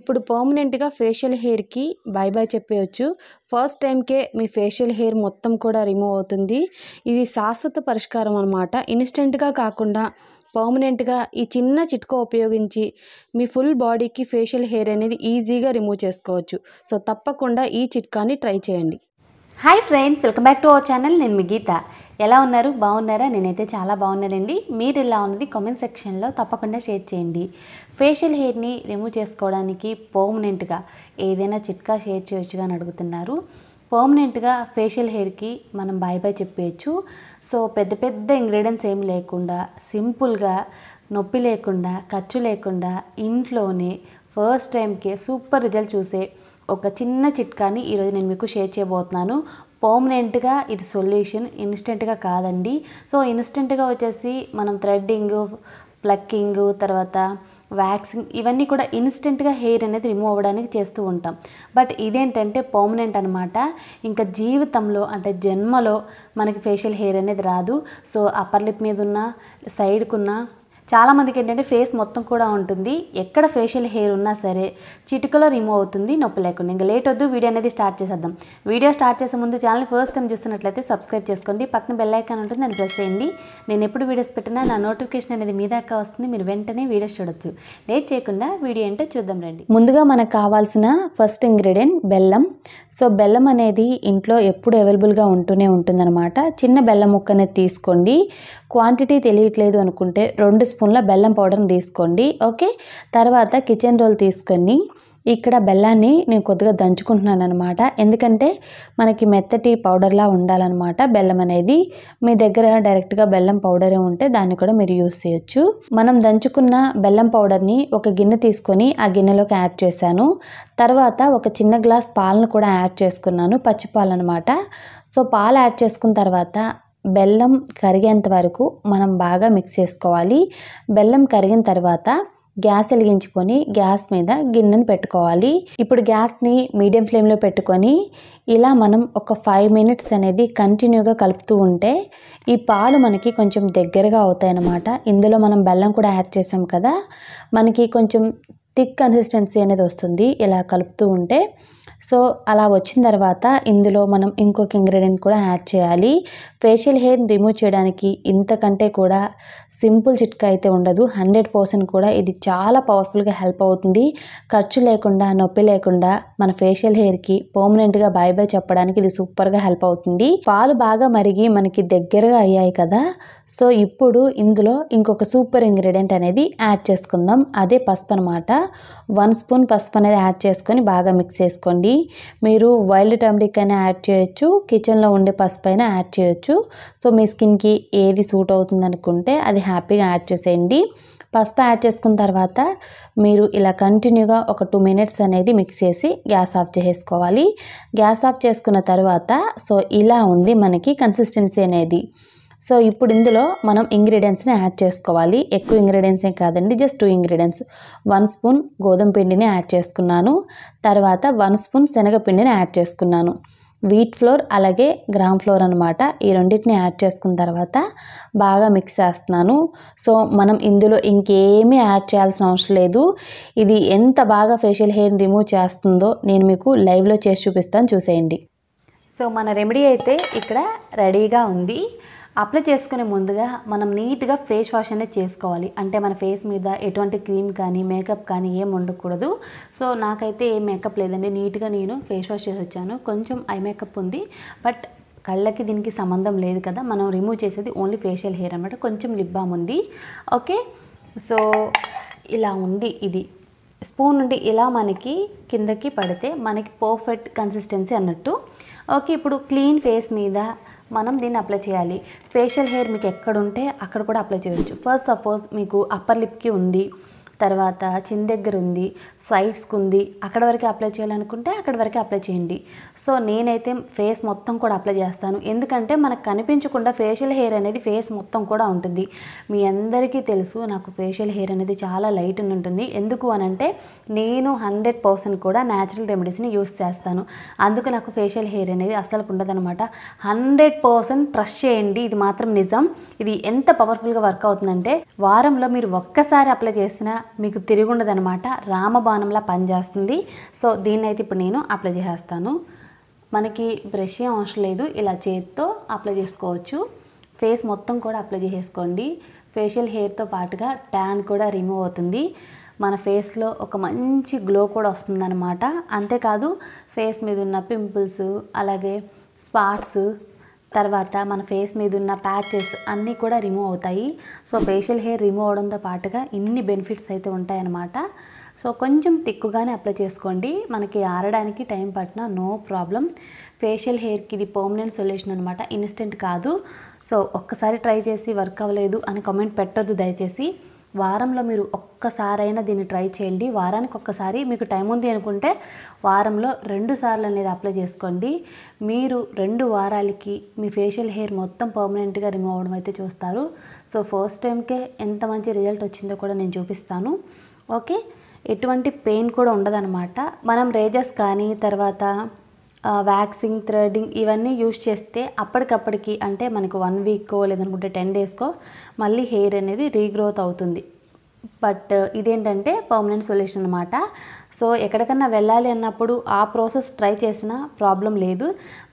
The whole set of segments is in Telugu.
ఇప్పుడు పర్మనెంట్గా ఫేషియల్ హెయిర్కి బాయ్ బాయ్ చెప్పేయచ్చు ఫస్ట్ టైంకే మీ ఫేషియల్ హెయిర్ మొత్తం కూడా రిమూవ్ అవుతుంది ఇది శాశ్వత పరిష్కారం అనమాట ఇన్స్టెంట్గా కాకుండా పర్మనెంట్గా ఈ చిన్న చిట్కా ఉపయోగించి మీ ఫుల్ బాడీకి ఫేషియల్ హెయిర్ అనేది ఈజీగా రిమూవ్ చేసుకోవచ్చు సో తప్పకుండా ఈ చిట్కాని ట్రై చేయండి hi friends welcome back to our channel నేను మీ గీత ఎలా ఉన్నారు బాగున్నారా నేనైతే చాలా బాగున్నానండి మీరు ఎలా ఉన్నది కామెంట్ సెక్షన్లో తప్పకుండా షేర్ చేయండి ఫేషియల్ హెయిర్ని రిమూవ్ చేసుకోవడానికి పర్మనెంట్గా ఏదైనా చిట్కా షేర్ చేయొచ్చు అని అడుగుతున్నారు పర్మనెంట్గా ఫేషియల్ హెయిర్కి మనం బాయ్ బాయ్ చెప్పేయచ్చు సో పెద్ద పెద్ద ఇంగ్రీడియంట్స్ ఏం లేకుండా సింపుల్గా నొప్పి లేకుండా ఖర్చు లేకుండా ఇంట్లోనే ఫస్ట్ టైంకే సూపర్ రిజల్ట్ చూసే ఒక చిన్న చిట్కాని ఈరోజు నేను మీకు షేర్ చేయబోతున్నాను పర్మనెంట్గా ఇది సొల్యూషన్ ఇన్స్టెంట్గా కాదండి సో ఇన్స్టెంట్గా వచ్చేసి మనం థ్రెడ్డింగ్ ప్లక్కింగ్ తర్వాత వ్యాక్సింగ్ ఇవన్నీ కూడా ఇన్స్టెంట్గా హెయిర్ అనేది రిమూవ్ అవ్వడానికి చేస్తూ ఉంటాం బట్ ఇదేంటంటే పర్మనెంట్ అనమాట ఇంకా జీవితంలో అంటే జన్మలో మనకి ఫేషియల్ హెయిర్ అనేది రాదు సో అప్పర్ లిప్ మీద ఉన్న సైడ్కున్న చాలామందికి ఏంటంటే ఫేస్ మొత్తం కూడా ఉంటుంది ఎక్కడ ఫేషియల్ హెయిర్ ఉన్నా సరే చిటికలో రిమూవ్ అవుతుంది నొప్పి లేకుండా ఇంకా లేట్ వద్దు వీడియో అనేది స్టార్ట్ చేసేద్దాం వీడియో స్టార్ట్ చేసే ముందు ఛానల్ ఫస్ట్ టైం చూస్తున్నట్లయితే సబ్స్క్రైబ్ చేసుకోండి పక్కన బెల్ ఐకాన్ ఉంటుంది దాన్ని ప్రెస్ చేయండి నేను ఎప్పుడు వీడియోస్ పెట్టినా నా నోటిఫికేషన్ అనేది మీ దాకా వస్తుంది మీరు వెంటనే వీడియోస్ చూడొచ్చు లేట్ చేయకుండా వీడియో ఏంటో చూద్దాం రండి ముందుగా మనకు కావాల్సిన ఫస్ట్ ఇంగ్రీడియంట్ బెల్లం సో బెల్లం అనేది ఇంట్లో ఎప్పుడు అవైలబుల్గా ఉంటూనే ఉంటుందన్నమాట చిన్న బెల్లం ముక్కనే తీసుకోండి క్వాంటిటీ తెలియట్లేదు అనుకుంటే రెండు స్పూన్ల బెల్లం పౌడర్ని తీసుకోండి ఓకే తర్వాత కిచెన్ రోల్ తీసుకొని ఇక్కడ బెల్లాన్ని నేను కొద్దిగా దంచుకుంటున్నాను అనమాట ఎందుకంటే మనకి మెత్తటి పౌడర్లా ఉండాలన్నమాట బెల్లం అనేది మీ దగ్గర డైరెక్ట్గా బెల్లం పౌడరే ఉంటే దాన్ని కూడా మీరు యూస్ చేయొచ్చు మనం దంచుకున్న బెల్లం పౌడర్ని ఒక గిన్నె తీసుకొని ఆ గిన్నెలోకి యాడ్ చేశాను తర్వాత ఒక చిన్న గ్లాస్ పాలను కూడా యాడ్ చేసుకున్నాను పచ్చిపాలు అనమాట సో పాలు యాడ్ చేసుకున్న తర్వాత బెల్లం కరిగేంత వరకు మనం బాగా మిక్స్ చేసుకోవాలి బెల్లం కరిగిన తర్వాత గ్యాస్ వెలిగించుకొని గ్యాస్ మీద గిన్నెను పెట్టుకోవాలి ఇప్పుడు గ్యాస్ని మీడియం ఫ్లేమ్లో పెట్టుకొని ఇలా మనం ఒక ఫైవ్ మినిట్స్ అనేది కంటిన్యూగా కలుపుతూ ఉంటే ఈ పాలు మనకి కొంచెం దగ్గరగా అవుతాయి అన్నమాట ఇందులో మనం బెల్లం కూడా యాడ్ చేసాం కదా మనకి కొంచెం థిక్ కన్సిస్టెన్సీ అనేది వస్తుంది ఇలా కలుపుతూ ఉంటే సో అలా వచ్చిన తర్వాత ఇందులో మనం ఇంకొక ఇంగ్రీడియంట్ కూడా యాడ్ చేయాలి ఫేషియల్ హెయిర్ రిమూవ్ చేయడానికి ఇంతకంటే కూడా సింపుల్ చిట్కా అయితే ఉండదు హండ్రెడ్ పర్సెంట్ కూడా ఇది చాలా పవర్ఫుల్గా హెల్ప్ అవుతుంది ఖర్చు లేకుండా నొప్పి లేకుండా మన ఫేషియల్ హెయిర్కి పర్మనెంట్గా బాయ్ బాయ్ చెప్పడానికి ఇది సూపర్గా హెల్ప్ అవుతుంది పాలు బాగా మరిగి మనకి దగ్గరగా అయ్యాయి కదా సో ఇప్పుడు ఇందులో ఇంకొక సూపర్ ఇంగ్రీడియంట్ అనేది యాడ్ చేసుకుందాం అదే పసుపు అనమాట వన్ స్పూన్ పసుపు అనేది యాడ్ చేసుకొని బాగా మిక్స్ చేసుకోండి మీరు వైల్డ్ టర్మరిక్ అయినా యాడ్ చేయొచ్చు కిచెన్లో ఉండే పసుపు అయినా యాడ్ చేయొచ్చు సో మీ స్కిన్కి ఏది సూట్ అవుతుంది అనుకుంటే అది హ్యాపీగా యాడ్ చేసేయండి పసుపు యాడ్ చేసుకున్న తర్వాత మీరు ఇలా కంటిన్యూగా ఒక టూ మినిట్స్ అనేది మిక్స్ చేసి గ్యాస్ ఆఫ్ చేసుకోవాలి గ్యాస్ ఆఫ్ చేసుకున్న తర్వాత సో ఇలా ఉంది మనకి కన్సిస్టెన్సీ అనేది సో ఇప్పుడు ఇందులో మనం ఇంగ్రీడియంట్స్ని యాడ్ చేసుకోవాలి ఎక్కువ ఏం కాదండి just two ingredients one spoon గోధుమ పిండిని యాడ్ చేసుకున్నాను తర్వాత వన్ స్పూన్ శనగపిండిని యాడ్ చేసుకున్నాను వీట్ ఫ్లోర్ అలాగే గ్రామ్ ఫ్లోర్ అనమాట ఈ రెండింటిని యాడ్ చేసుకున్న తర్వాత బాగా మిక్స్ చేస్తున్నాను సో మనం ఇందులో ఇంకేమీ యాడ్ చేయాల్సిన అవసరం లేదు ఇది ఎంత బాగా ఫేషియల్ హెయిర్ రిమూవ్ చేస్తుందో నేను మీకు లైవ్లో చేసి చూపిస్తాను చూసేయండి సో మన రెమెడీ అయితే ఇక్కడ రెడీగా ఉంది అప్లై చేసుకునే ముందుగా మనం నీట్గా ఫేస్ వాష్ అనేది చేసుకోవాలి అంటే మన ఫేస్ మీద ఎటువంటి క్రీమ్ కానీ మేకప్ కానీ ఏం ఉండకూడదు సో నాకైతే ఏ మేకప్ లేదండి నీట్గా నేను ఫేస్ వాష్ చేసి వచ్చాను కొంచెం ఐ మేకప్ ఉంది బట్ కళ్ళకి దీనికి సంబంధం లేదు కదా మనం రిమూవ్ చేసేది ఓన్లీ ఫేషియల్ హెయిర్ అనమాట కొంచెం లిప్ బామ్ ఉంది ఓకే సో ఇలా ఉంది ఇది స్పూన్ నుండి ఇలా మనకి కిందకి పడితే మనకి పర్ఫెక్ట్ కన్సిస్టెన్సీ అన్నట్టు ఓకే ఇప్పుడు క్లీన్ ఫేస్ మీద మనం దీన్ని అప్లై చేయాలి ఫేషియల్ హెయిర్ మీకు ఎక్కడుంటే అక్కడ కూడా అప్లై చేయవచ్చు ఫస్ట్ సపోజ్ మీకు అప్పర్ లిప్కి ఉంది తర్వాత చిన్ దగ్గర ఉంది సైడ్స్కి ఉంది అక్కడ వరకు అప్లై చేయాలనుకుంటే అక్కడ వరకు అప్లై చేయండి సో నేనైతే ఫేస్ మొత్తం కూడా అప్లై చేస్తాను ఎందుకంటే మనకు కనిపించకుండా ఫేషియల్ హెయిర్ అనేది ఫేస్ మొత్తం కూడా ఉంటుంది మీ అందరికీ తెలుసు నాకు ఫేషియల్ హెయిర్ అనేది చాలా లైట్ ఉంటుంది ఎందుకు అనంటే నేను హండ్రెడ్ పర్సెంట్ కూడా న్యాచురల్ రెమెడీస్ని యూస్ చేస్తాను అందుకు నాకు ఫేషియల్ హెయిర్ అనేది అస్సలు ఉండదనమాట హండ్రెడ్ పర్సెంట్ ట్రస్ట్ చేయండి ఇది మాత్రం నిజం ఇది ఎంత పవర్ఫుల్గా వర్క్ అవుతుందంటే వారంలో మీరు ఒక్కసారి అప్లై చేసినా మీకు తిరిగి ఉండదనమాట రామబాణంలా పనిచేస్తుంది సో దీన్ని అయితే ఇప్పుడు నేను అప్లై చేసేస్తాను మనకి బ్రష్ ఏం అవసరం లేదు ఇలా చేతితో అప్లై చేసుకోవచ్చు ఫేస్ మొత్తం కూడా అప్లై చేసేసుకోండి ఫేషియల్ హెయిర్తో పాటుగా ట్యాన్ కూడా రిమూవ్ అవుతుంది మన ఫేస్లో ఒక మంచి గ్లో కూడా వస్తుందన్నమాట అంతేకాదు ఫేస్ మీద ఉన్న పింపుల్స్ అలాగే స్పాట్స్ తర్వాత మన ఫేస్ మీద ఉన్న ప్యాచెస్ అన్నీ కూడా రిమూవ్ అవుతాయి సో ఫేషియల్ హెయిర్ రిమూవ్ అవడంతో పాటుగా ఇన్ని బెనిఫిట్స్ అయితే ఉంటాయన్నమాట సో కొంచెం తిక్కుగానే అప్లై చేసుకోండి మనకి ఆరడానికి టైం పట్టిన నో ప్రాబ్లం ఫేషియల్ హెయిర్కి ఇది పర్మనెంట్ సొల్యూషన్ అనమాట ఇన్స్టెంట్ కాదు సో ఒక్కసారి ట్రై చేసి వర్క్ అవ్వలేదు అని కామెంట్ పెట్టొద్దు దయచేసి వారంలో మీరు ఒక్కసారైనా దీన్ని ట్రై చేయండి వారానికి ఒక్కసారి మీకు టైం ఉంది అనుకుంటే వారంలో రెండు సార్లు అనేది అప్లై చేసుకోండి మీరు రెండు వారాలకి మీ ఫేషియల్ హెయిర్ మొత్తం పర్మనెంట్గా రిమూవ్ అవ్వడం అయితే చూస్తారు సో ఫస్ట్ టైంకే ఎంత మంచి రిజల్ట్ వచ్చిందో కూడా నేను చూపిస్తాను ఓకే ఎటువంటి పెయిన్ కూడా ఉండదనమాట మనం రేజర్స్ కానీ తర్వాత వ్యాక్సింగ్ థ్రెడింగ్ ఇవన్నీ యూజ్ చేస్తే అప్పటికప్పటికి అంటే మనకు వన్ వీక్కో లేదనుకుంటే టెన్ డేస్కో మళ్ళీ హెయిర్ అనేది రీగ్రోత్ అవుతుంది బట్ uh, ఇదేంటంటే పర్మనెంట్ సొల్యూషన్ అనమాట సో ఎక్కడికన్నా వెళ్ళాలి అన్నప్పుడు ఆ ప్రాసెస్ ట్రై చేసినా ప్రాబ్లం లేదు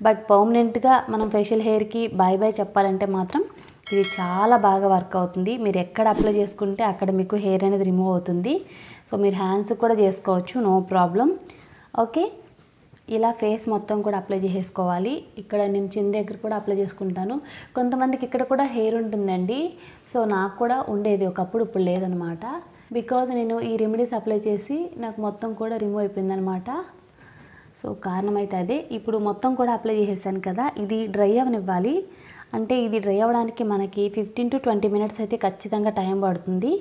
బట్ పర్మనెంట్గా మనం ఫేషియల్ హెయిర్కి బాయ్ బాయ్ చెప్పాలంటే మాత్రం ఇది చాలా బాగా వర్క్ అవుతుంది మీరు ఎక్కడ అప్లై చేసుకుంటే అక్కడ మీకు హెయిర్ అనేది రిమూవ్ అవుతుంది సో మీరు హ్యాండ్స్ కూడా చేసుకోవచ్చు నో ప్రాబ్లం ఓకే ఇలా ఫేస్ మొత్తం కూడా అప్లై చేసేసుకోవాలి ఇక్కడ నేను చిన్న దగ్గర కూడా అప్లై చేసుకుంటాను కొంతమందికి ఇక్కడ కూడా హెయిర్ ఉంటుందండి సో నాకు కూడా ఉండేది ఒకప్పుడు ఇప్పుడు లేదనమాట బికాజ్ నేను ఈ రెమెడీస్ అప్లై చేసి నాకు మొత్తం కూడా రిమూవ్ అయిపోయిందనమాట సో కారణం అయితే అదే ఇప్పుడు మొత్తం కూడా అప్లై చేసేసాను కదా ఇది డ్రై అవనివ్వాలి అంటే ఇది డ్రై అవ్వడానికి మనకి ఫిఫ్టీన్ టు ట్వంటీ మినిట్స్ అయితే ఖచ్చితంగా టైం పడుతుంది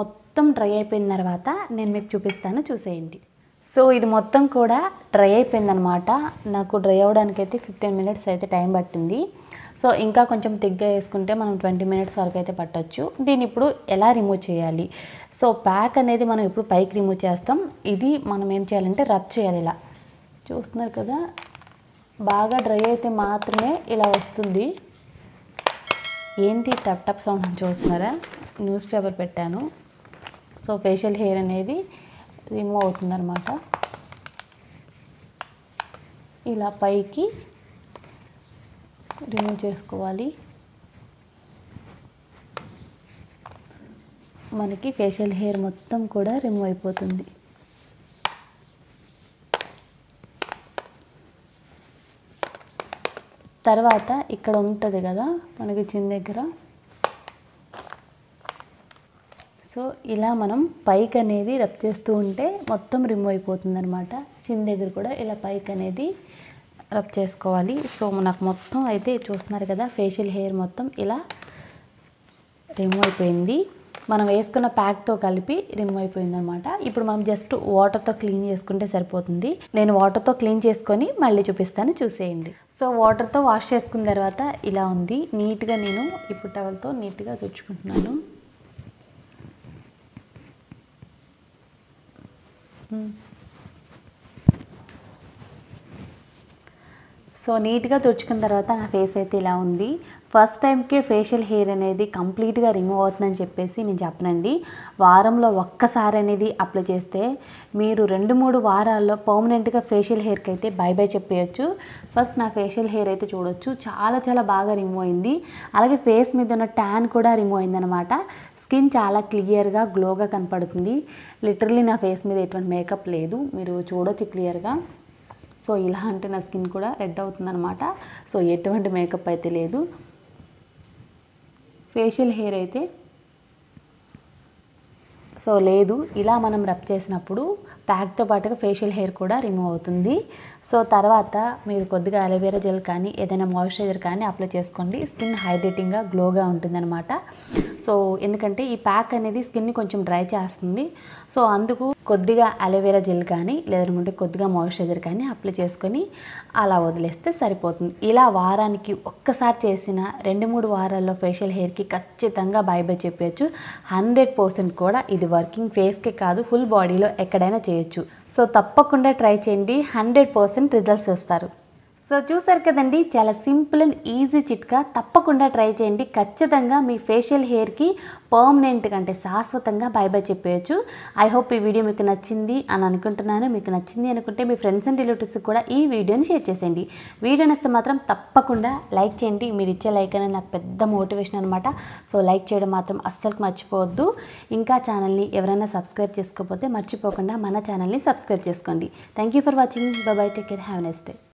మొత్తం డ్రై అయిపోయిన తర్వాత నేను మీకు చూపిస్తాను చూసేయండి సో ఇది మొత్తం కూడా డ్రై అయిపోయిందనమాట నాకు డ్రై అవ్వడానికి అయితే ఫిఫ్టీన్ మినిట్స్ అయితే టైం పట్టింది సో ఇంకా కొంచెం తిగ్గా వేసుకుంటే మనం ట్వంటీ మినిట్స్ వరకు అయితే పట్టచ్చు దీన్ని ఇప్పుడు ఎలా రిమూవ్ చేయాలి సో ప్యాక్ అనేది మనం ఇప్పుడు పైకి రిమూవ్ చేస్తాం ఇది మనం ఏం చేయాలంటే రబ్ చేయాలి ఇలా చూస్తున్నారు కదా బాగా డ్రై అయితే మాత్రమే ఇలా వస్తుంది ఏంటి టప్ టప్ సౌండ్ చూస్తున్నారా న్యూస్ పేపర్ పెట్టాను సో ఫేషియల్ హెయిర్ అనేది రిమూవ్ అవుతుందన్నమాట ఇలా పైకి రిమూవ్ చేసుకోవాలి మనకి ఫేషియల్ హెయిర్ మొత్తం కూడా రిమూవ్ అయిపోతుంది తర్వాత ఇక్కడ ఉంటుంది కదా మనకి చిన్న దగ్గర సో ఇలా మనం పైక్ అనేది రబ్ చేస్తూ ఉంటే మొత్తం రిమూవ్ అయిపోతుంది అనమాట చిన్న దగ్గర కూడా ఇలా పైక్ అనేది రబ్ చేసుకోవాలి సో నాకు మొత్తం అయితే చూస్తున్నారు కదా ఫేషియల్ హెయిర్ మొత్తం ఇలా రిమూవ్ అయిపోయింది మనం వేసుకున్న ప్యాక్తో కలిపి రిమూవ్ అయిపోయింది అనమాట ఇప్పుడు మనం జస్ట్ వాటర్తో క్లీన్ చేసుకుంటే సరిపోతుంది నేను వాటర్తో క్లీన్ చేసుకొని మళ్ళీ చూపిస్తాను చూసేయండి సో వాటర్తో వాష్ చేసుకున్న తర్వాత ఇలా ఉంది నీట్గా నేను ఇప్పుడు టవల్తో నీట్గా తుడుచుకుంటున్నాను సో నీట్గా తుడుచుకున్న తర్వాత నా ఫేస్ అయితే ఇలా ఉంది ఫస్ట్ టైంకే ఫేషియల్ హెయిర్ అనేది కంప్లీట్గా రిమూవ్ అవుతుందని చెప్పేసి నేను చెప్పనండి వారంలో ఒక్కసారి అనేది అప్లై చేస్తే మీరు రెండు మూడు వారాల్లో పర్మనెంట్గా ఫేషియల్ హెయిర్కి అయితే బై బై చెప్పేయచ్చు ఫస్ట్ నా ఫేషియల్ హెయిర్ అయితే చూడొచ్చు చాలా చాలా బాగా రిమూవ్ అయింది అలాగే ఫేస్ మీద ఉన్న ట్యాన్ కూడా రిమూవ్ అయిందనమాట స్కిన్ చాలా క్లియర్గా గ్లోగా కనపడుతుంది లిటరలీ నా ఫేస్ మీద ఎటువంటి మేకప్ లేదు మీరు చూడొచ్చు క్లియర్గా సో ఇలా అంటే నా స్కిన్ కూడా రెడ్ అవుతుందనమాట సో ఎటువంటి మేకప్ అయితే లేదు ఫేషియల్ హెయిర్ అయితే సో లేదు ఇలా మనం రబ్ చేసినప్పుడు ప్యాక్తో పాటుగా ఫేషియల్ హెయిర్ కూడా రిమూవ్ అవుతుంది సో తర్వాత మీరు కొద్దిగా అలోవేరా జెల్ కానీ ఏదైనా మాయిశ్చరైజర్ కానీ అప్లై చేసుకోండి స్కిన్ హైడ్రేటింగ్గా గ్లోగా ఉంటుందన్నమాట సో ఎందుకంటే ఈ ప్యాక్ అనేది స్కిన్ని కొంచెం డ్రై చేస్తుంది సో అందుకు కొద్దిగా అలోవేరా జెల్ కానీ లేదంటే కొద్దిగా మాయిశ్చరైజర్ కానీ అప్లై చేసుకొని అలా వదిలేస్తే సరిపోతుంది ఇలా వారానికి ఒక్కసారి చేసిన రెండు మూడు వారాల్లో ఫేషియల్ హెయిర్కి ఖచ్చితంగా బాయ్ బాయ్ చెప్పచ్చు హండ్రెడ్ పర్సెంట్ కూడా ఇది వర్కింగ్ ఫేస్కే కాదు ఫుల్ బాడీలో ఎక్కడైనా చేయొచ్చు సో తప్పకుండా ట్రై చేయండి హండ్రెడ్ పర్సెంట్ రిజల్ట్స్ వస్తారు సో చూసారు కదండి చాలా సింపుల్ అండ్ ఈజీ చిట్కా తప్పకుండా ట్రై చేయండి ఖచ్చితంగా మీ ఫేషియల్ హెయిర్కి పర్మనెంట్గా అంటే శాశ్వతంగా బాయ్ బాయ్ చెప్పేయచ్చు ఐ హోప్ ఈ వీడియో మీకు నచ్చింది అని అనుకుంటున్నాను మీకు నచ్చింది అనుకుంటే మీ ఫ్రెండ్స్ అండ్ రిలేటివ్స్ కూడా ఈ వీడియోని షేర్ చేసేయండి వీడియో నస్తే మాత్రం తప్పకుండా లైక్ చేయండి మీరు ఇచ్చే లైక్ అనేది నాకు పెద్ద మోటివేషన్ అనమాట సో లైక్ చేయడం మాత్రం అస్సలు మర్చిపోవద్దు ఇంకా ఛానల్ని ఎవరైనా సబ్స్క్రైబ్ చేసుకోకపోతే మర్చిపోకుండా మన ఛానల్ని సబ్స్క్రైబ్ చేసుకోండి thank you for watching bye take care have next day